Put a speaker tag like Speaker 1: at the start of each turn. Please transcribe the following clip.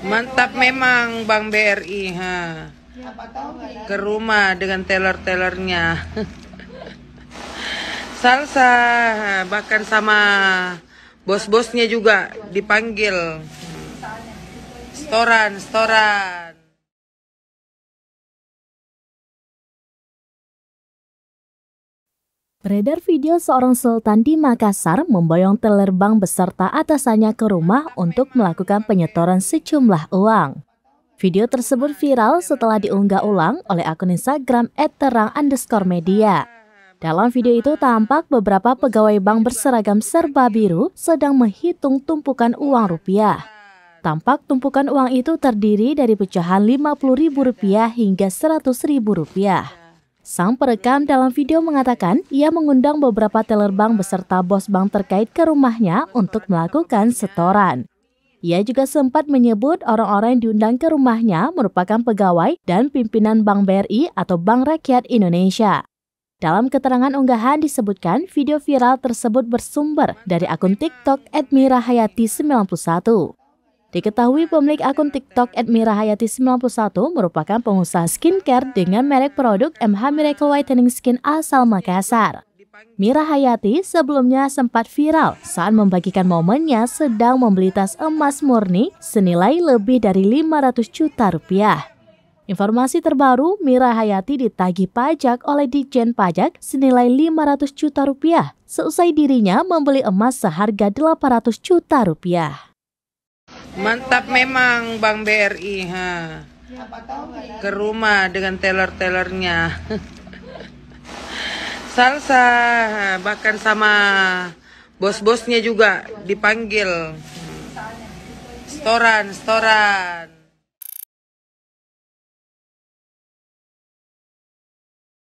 Speaker 1: Mantap memang Bang BRI ha. Ke rumah dengan teller-tellernya. Salsa bahkan sama bos-bosnya juga dipanggil. Storan, storan.
Speaker 2: Beredar video seorang sultan di Makassar memboyong telerbang beserta atasannya ke rumah untuk melakukan penyetoran sejumlah uang. Video tersebut viral setelah diunggah ulang oleh akun Instagram @terang Dalam video itu tampak beberapa pegawai bank berseragam serba biru sedang menghitung tumpukan uang rupiah. Tampak tumpukan uang itu terdiri dari pecahan Rp50.000 hingga Rp100.000. Sang perekam dalam video mengatakan ia mengundang beberapa teller bank beserta bos bank terkait ke rumahnya untuk melakukan setoran. Ia juga sempat menyebut orang-orang yang diundang ke rumahnya merupakan pegawai dan pimpinan Bank BRI atau Bank Rakyat Indonesia. Dalam keterangan unggahan disebutkan video viral tersebut bersumber dari akun TikTok @mirahayati91. Diketahui pemilik akun TikTok mirahayati Hayati 91 merupakan pengusaha skincare dengan merek produk MH Miracle Whitening Skin asal Makassar. Mira Hayati sebelumnya sempat viral saat membagikan momennya sedang membeli tas emas murni senilai lebih dari 500 juta rupiah. Informasi terbaru, Mira Hayati ditagih pajak oleh Djen Pajak senilai 500 juta rupiah seusai dirinya membeli emas seharga 800 juta rupiah.
Speaker 1: Mantap memang Bang BRI ha. Ke rumah dengan teller-tellernya. Salsa bahkan sama bos-bosnya juga dipanggil. Storan, storan.